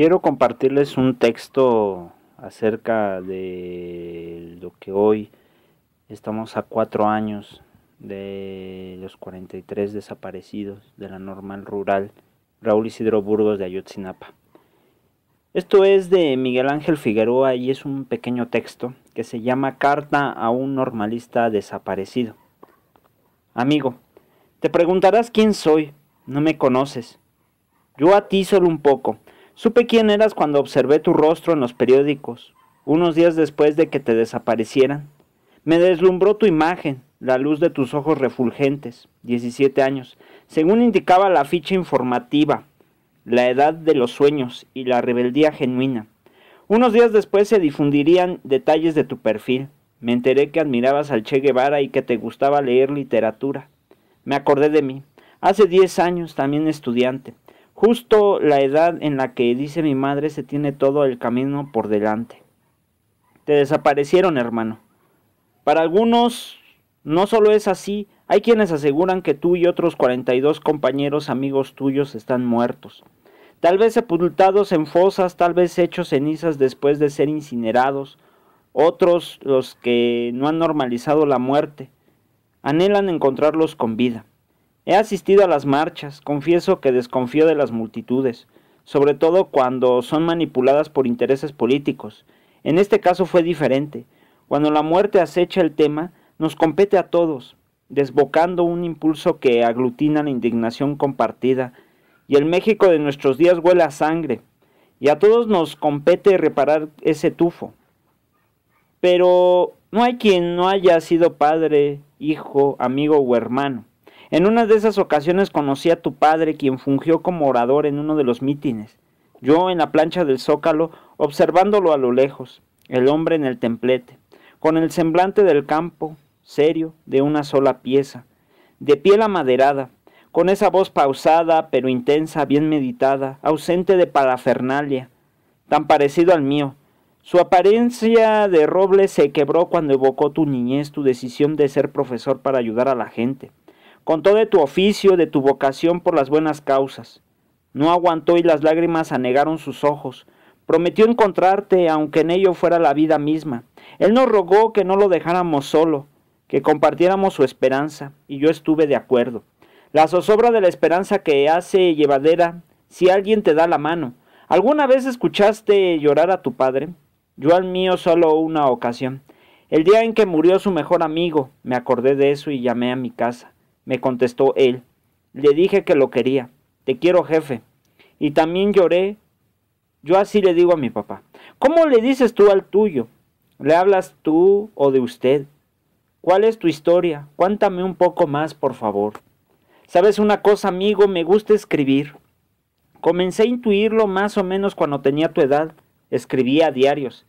Quiero compartirles un texto acerca de lo que hoy estamos a cuatro años de los 43 desaparecidos de la normal rural Raúl Isidro Burgos de Ayotzinapa. Esto es de Miguel Ángel Figueroa y es un pequeño texto que se llama Carta a un normalista desaparecido. Amigo, te preguntarás quién soy, no me conoces. Yo a ti solo un poco, Supe quién eras cuando observé tu rostro en los periódicos, unos días después de que te desaparecieran. Me deslumbró tu imagen, la luz de tus ojos refulgentes, 17 años, según indicaba la ficha informativa, la edad de los sueños y la rebeldía genuina. Unos días después se difundirían detalles de tu perfil. Me enteré que admirabas al Che Guevara y que te gustaba leer literatura. Me acordé de mí, hace 10 años también estudiante, Justo la edad en la que dice mi madre se tiene todo el camino por delante. Te desaparecieron, hermano. Para algunos no solo es así, hay quienes aseguran que tú y otros 42 compañeros amigos tuyos están muertos. Tal vez sepultados en fosas, tal vez hechos cenizas después de ser incinerados. Otros, los que no han normalizado la muerte, anhelan encontrarlos con vida. He asistido a las marchas, confieso que desconfío de las multitudes, sobre todo cuando son manipuladas por intereses políticos. En este caso fue diferente. Cuando la muerte acecha el tema, nos compete a todos, desbocando un impulso que aglutina la indignación compartida, y el México de nuestros días huele a sangre, y a todos nos compete reparar ese tufo. Pero no hay quien no haya sido padre, hijo, amigo o hermano. En una de esas ocasiones conocí a tu padre, quien fungió como orador en uno de los mítines. Yo en la plancha del zócalo, observándolo a lo lejos, el hombre en el templete, con el semblante del campo, serio, de una sola pieza, de piel amaderada, con esa voz pausada pero intensa, bien meditada, ausente de parafernalia, tan parecido al mío. Su apariencia de roble se quebró cuando evocó tu niñez, tu decisión de ser profesor para ayudar a la gente. Contó de tu oficio, de tu vocación por las buenas causas. No aguantó y las lágrimas anegaron sus ojos. Prometió encontrarte, aunque en ello fuera la vida misma. Él nos rogó que no lo dejáramos solo, que compartiéramos su esperanza, y yo estuve de acuerdo. La zozobra de la esperanza que hace llevadera si alguien te da la mano. ¿Alguna vez escuchaste llorar a tu padre? Yo al mío solo una ocasión. El día en que murió su mejor amigo, me acordé de eso y llamé a mi casa me contestó él. Le dije que lo quería. Te quiero, jefe. Y también lloré. Yo así le digo a mi papá. ¿Cómo le dices tú al tuyo? ¿Le hablas tú o de usted? ¿Cuál es tu historia? Cuéntame un poco más, por favor. Sabes una cosa, amigo, me gusta escribir. Comencé a intuirlo más o menos cuando tenía tu edad. Escribía diarios,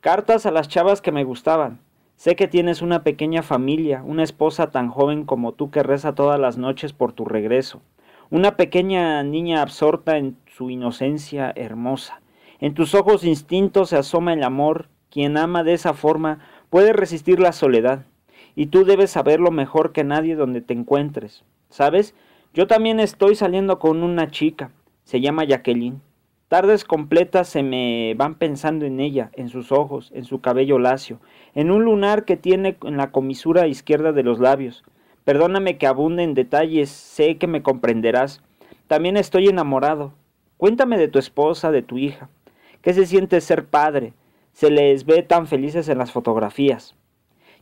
cartas a las chavas que me gustaban. Sé que tienes una pequeña familia, una esposa tan joven como tú que reza todas las noches por tu regreso, una pequeña niña absorta en su inocencia hermosa. En tus ojos instintos se asoma el amor, quien ama de esa forma puede resistir la soledad, y tú debes saberlo mejor que nadie donde te encuentres. ¿Sabes? Yo también estoy saliendo con una chica, se llama Jacqueline. Tardes completas se me van pensando en ella, en sus ojos, en su cabello lacio, en un lunar que tiene en la comisura izquierda de los labios. Perdóname que abunde en detalles, sé que me comprenderás. También estoy enamorado. Cuéntame de tu esposa, de tu hija. ¿Qué se siente ser padre? Se les ve tan felices en las fotografías.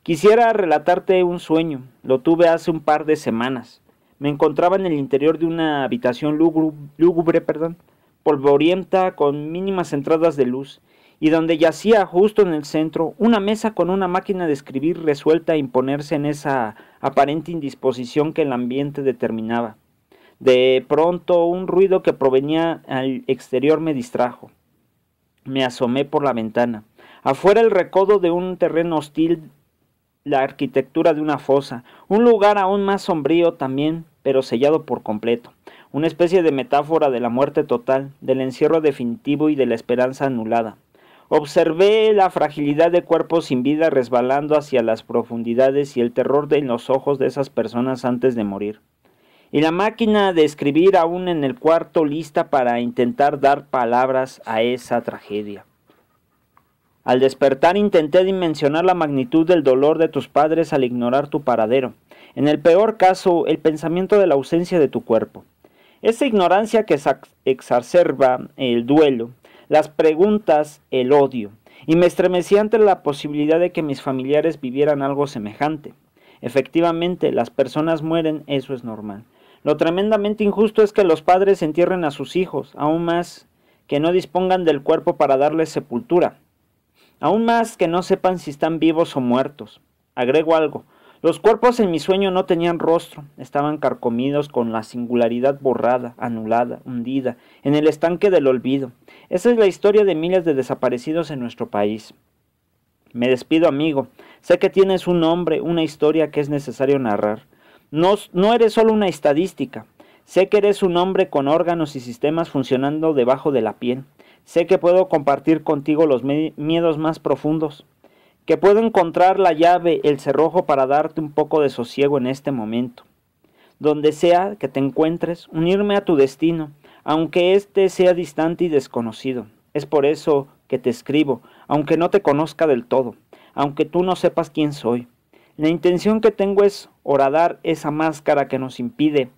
Quisiera relatarte un sueño. Lo tuve hace un par de semanas. Me encontraba en el interior de una habitación lúgubre, lúgubre perdón, polvorienta con mínimas entradas de luz, y donde yacía justo en el centro una mesa con una máquina de escribir resuelta a imponerse en esa aparente indisposición que el ambiente determinaba. De pronto un ruido que provenía al exterior me distrajo. Me asomé por la ventana. Afuera el recodo de un terreno hostil, la arquitectura de una fosa, un lugar aún más sombrío también, pero sellado por completo, una especie de metáfora de la muerte total, del encierro definitivo y de la esperanza anulada. Observé la fragilidad de cuerpos sin vida resbalando hacia las profundidades y el terror en los ojos de esas personas antes de morir. Y la máquina de escribir aún en el cuarto lista para intentar dar palabras a esa tragedia. Al despertar intenté dimensionar la magnitud del dolor de tus padres al ignorar tu paradero en el peor caso, el pensamiento de la ausencia de tu cuerpo. Esa ignorancia que exacerba el duelo, las preguntas, el odio, y me estremecí ante la posibilidad de que mis familiares vivieran algo semejante. Efectivamente, las personas mueren, eso es normal. Lo tremendamente injusto es que los padres entierren a sus hijos, aún más que no dispongan del cuerpo para darles sepultura, aún más que no sepan si están vivos o muertos. Agrego algo, los cuerpos en mi sueño no tenían rostro, estaban carcomidos con la singularidad borrada, anulada, hundida, en el estanque del olvido. Esa es la historia de miles de desaparecidos en nuestro país. Me despido, amigo. Sé que tienes un nombre, una historia que es necesario narrar. No, no eres solo una estadística. Sé que eres un hombre con órganos y sistemas funcionando debajo de la piel. Sé que puedo compartir contigo los miedos más profundos que puedo encontrar la llave, el cerrojo para darte un poco de sosiego en este momento. Donde sea que te encuentres, unirme a tu destino, aunque éste sea distante y desconocido. Es por eso que te escribo, aunque no te conozca del todo, aunque tú no sepas quién soy. La intención que tengo es horadar esa máscara que nos impide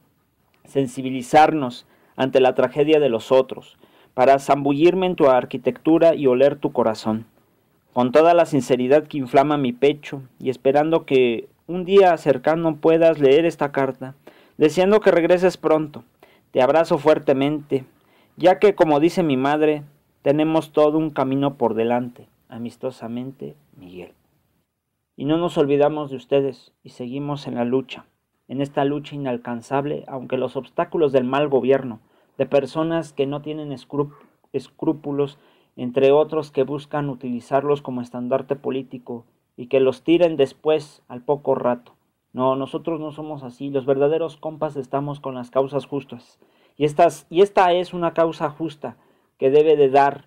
sensibilizarnos ante la tragedia de los otros, para zambullirme en tu arquitectura y oler tu corazón con toda la sinceridad que inflama mi pecho y esperando que un día cercano puedas leer esta carta, deseando que regreses pronto. Te abrazo fuertemente, ya que como dice mi madre, tenemos todo un camino por delante. Amistosamente, Miguel. Y no nos olvidamos de ustedes y seguimos en la lucha, en esta lucha inalcanzable, aunque los obstáculos del mal gobierno, de personas que no tienen escrúpulos entre otros que buscan utilizarlos como estandarte político y que los tiren después al poco rato. No, nosotros no somos así, los verdaderos compas estamos con las causas justas. Y, estas, y esta es una causa justa que debe de dar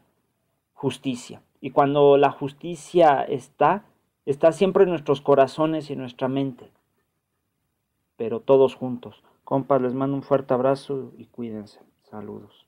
justicia. Y cuando la justicia está, está siempre en nuestros corazones y en nuestra mente. Pero todos juntos. Compas, les mando un fuerte abrazo y cuídense. Saludos.